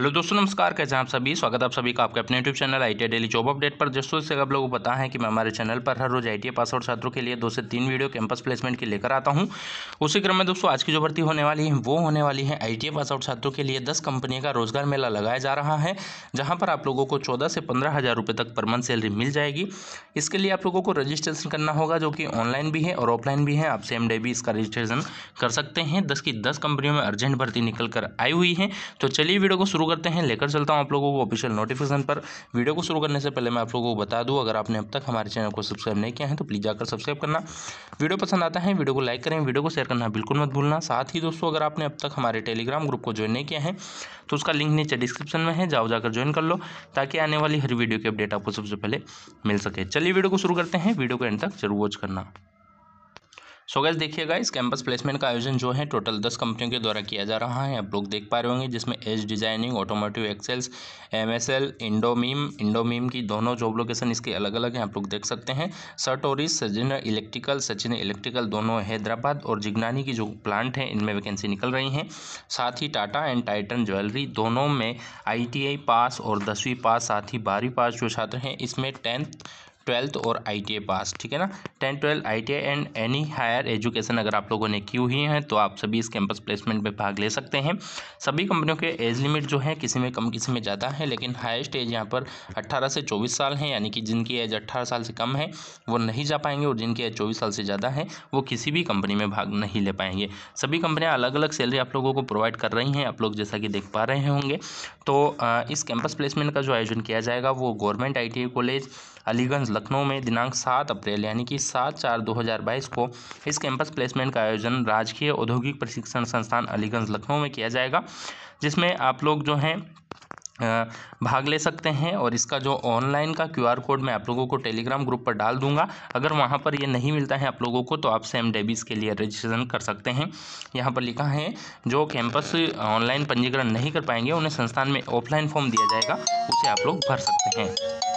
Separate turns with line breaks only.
hello दोस्तों नमस्कार कैसे हैं आप सभी स्वागत आप सभी का आपके अपने YouTube channel I daily job update पर जिस से आप लोगों को पता है कि मैं हमारे चैनल पर हर रोज आई टी पास आउट छात्रों के लिए दो से तीन वीडियो कैंपस प्लेसमेंट की लेकर आता हूं उसी क्रम में दोस्तों आज की जो भर्ती होने वाली है वो होने वाली है आई पास आउट छात्रों के लिए दस कंपनी का रोजगार मेला लगाया जा रहा है जहाँ पर आप लोगों को चौदह से पंद्रह हज़ार तक पर मंथ सैलरी मिल जाएगी इसके लिए आप लोगों को रजिस्ट्रेशन करना होगा जो कि ऑनलाइन भी है और ऑफलाइन भी है आप सेम डे भी इसका रजिस्ट्रेशन कर सकते हैं दस की दस कंपनियों में अर्जेंट भर्ती निकल कर आई हुई है तो चलिए वीडियो को शुरू करते हैं लेकर चलता हूँ आप लोगों को ऑफिशियल नोटिफिकेशन पर वीडियो को शुरू करने से पहले मैं आप लोगों को बता दूँ अगर आपने अब तक हमारे चैनल को सब्सक्राइब नहीं किया है तो प्लीज़ जाकर सब्सक्राइब करना वीडियो पसंद आता है वीडियो को लाइक करें वीडियो को शेयर करना बिल्कुल मत भूलना साथ ही दोस्तों अगर आपने अब तक हमारे टेलीग्राम ग्रुप को ज्वाइन नहीं किया है तो उसका लिंक नीचे डिस्क्रिप्शन में है जाओ जाकर ज्वाइन कर लो ताकि आने वाली हर वीडियो की अपडेट आपको सबसे पहले मिल सके चलिए वीडियो को शुरू करते हैं वीडियो को एंड तक जरूर वॉच करना सो गैस देखिएगा इस कैंपस प्लेसमेंट का आयोजन जो है टोटल दस कंपनियों के द्वारा किया जा रहा है आप लोग देख पा रहे होंगे जिसमें एज designing automotive axles M S L इंडोमीम इंडोमीम की दोनों जॉब लोकेशन इसके अलग अलग हैं आप लोग देख सकते हैं सटोरिस सजिन इलेक्ट्रिकल सचिन इलेक्ट्रिकल दोनों हैदराबाद और जिग्नानी की जो प्लांट हैं इनमें वैकेंसी निकल रही हैं साथ ही टाटा एंड टाइटन ज्वेलरी दोनों में आई पास और दसवीं पास साथ ही बारहवीं पास जो छात्र हैं इसमें टेंथ ट्वेल्थ और आई पास ठीक है ना ten twelfth I and any higher education अगर आप लोगों ने की हुई हैं तो आप सभी इस कैंपस प्लेसमेंट में भाग ले सकते हैं सभी कंपनियों के एज लिमिट जो है किसी में कम किसी में ज़्यादा है लेकिन हाइस्ट एज यहाँ पर अट्ठारह से चौबीस साल है यानी कि जिनकी एज अट्ठारह साल से कम है वो नहीं जा पाएंगे और जिनकी एज चौबीस साल से ज़्यादा है वो किसी भी कंपनी में भाग नहीं ले पाएंगे सभी कंपनियाँ अलग अलग सैलरी आप लोगों को प्रोवाइड कर रही हैं आप लोग जैसा कि देख पा रहे होंगे तो इस कैंपस प्लेसमेंट का जो आयोजन किया जाएगा वो government I college Aliganj Lucknow में दिनांक सात अप्रैल यानी कि सात चार दो हज़ार बाईस को इस कैंपस प्लेसमेंट का आयोजन राजकीय औद्योगिक प्रशिक्षण संस्थान अलीगंज लखनऊ में किया जाएगा जिसमें आप लोग जो हैं भाग ले सकते हैं और इसका जो ऑनलाइन का क्यूआर कोड मैं आप लोगों को टेलीग्राम ग्रुप पर डाल दूंगा अगर वहाँ पर ये नहीं मिलता है आप लोगों को तो आप सेम डेबिस के लिए रजिस्ट्रेशन कर सकते हैं यहाँ पर लिखा है जो कैंपस ऑनलाइन पंजीकरण नहीं कर पाएंगे उन्हें संस्थान में ऑफलाइन फॉर्म दिया जाएगा उसे आप लोग भर सकते हैं